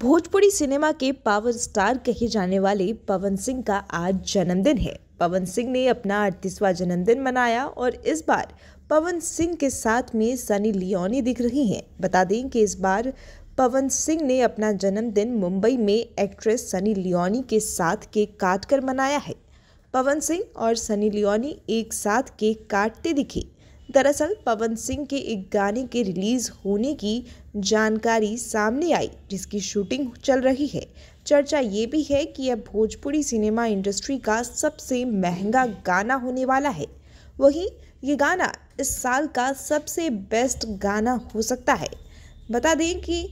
Bhojpuri cinema के power star कहे जाने वाले पवन सिंह का आज जन्मदिन है पवन सिंह ने अपना अड़तीसवां जन्मदिन मनाया और इस बार पवन सिंह के साथ में सनी लियोनी दिख रही हैं बता दें कि इस बार पवन सिंह ने अपना जन्मदिन मुंबई में एक्ट्रेस सनी लियोनी के साथ केक काट कर मनाया है पवन सिंह और सनी लियोनी एक साथ केक काटते दिखे दरअसल पवन सिंह के एक गाने के रिलीज होने की जानकारी सामने आई जिसकी शूटिंग चल रही है चर्चा ये भी है कि अब भोजपुरी सिनेमा इंडस्ट्री का सबसे महंगा गाना होने वाला है वहीं ये गाना इस साल का सबसे बेस्ट गाना हो सकता है बता दें कि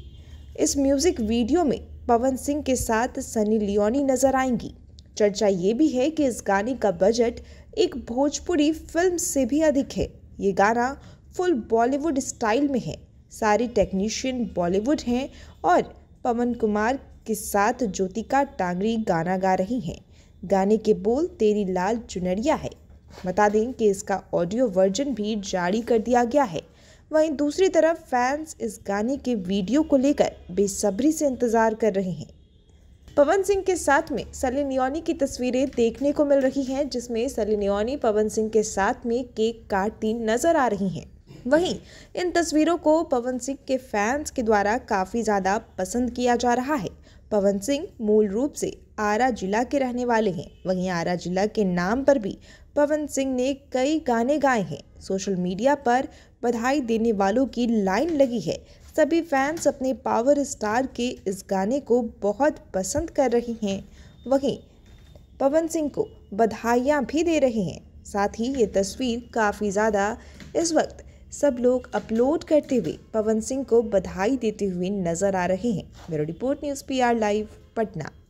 इस म्यूज़िक वीडियो में पवन सिंह के साथ सनी लियोनी नजर आएंगी चर्चा ये भी है कि इस गाने का बजट एक भोजपुरी फिल्म से भी अधिक है ये गाना फुल बॉलीवुड स्टाइल में है सारी टेक्नीशियन बॉलीवुड हैं और पवन कुमार के साथ ज्योतिका टांगरी गाना गा रही हैं गाने के बोल तेरी लाल चुनरिया है बता दें कि इसका ऑडियो वर्जन भी जारी कर दिया गया है वहीं दूसरी तरफ फैंस इस गाने के वीडियो को लेकर बेसब्री से इंतज़ार कर रहे हैं पवन सिंह के साथ में नियोनी की तस्वीरें देखने को मिल रही हैं जिसमें नियोनी पवन सिंह के साथ में केक काटती नजर आ रही हैं वहीं इन तस्वीरों को पवन सिंह के फैंस के द्वारा काफ़ी ज़्यादा पसंद किया जा रहा है पवन सिंह मूल रूप से आरा जिला के रहने वाले हैं वहीं आरा जिला के नाम पर भी पवन सिंह ने कई गाने गाए हैं सोशल मीडिया पर बधाई देने वालों की लाइन लगी है सभी फैंस अपने पावर स्टार के इस गाने को बहुत पसंद कर रहे हैं वहीं पवन सिंह को बधाइयाँ भी दे रहे हैं साथ ही ये तस्वीर काफ़ी ज़्यादा इस वक्त सब लोग अपलोड करते हुए पवन सिंह को बधाई देते हुए नजर आ रहे हैं मेरो report news PR live Patna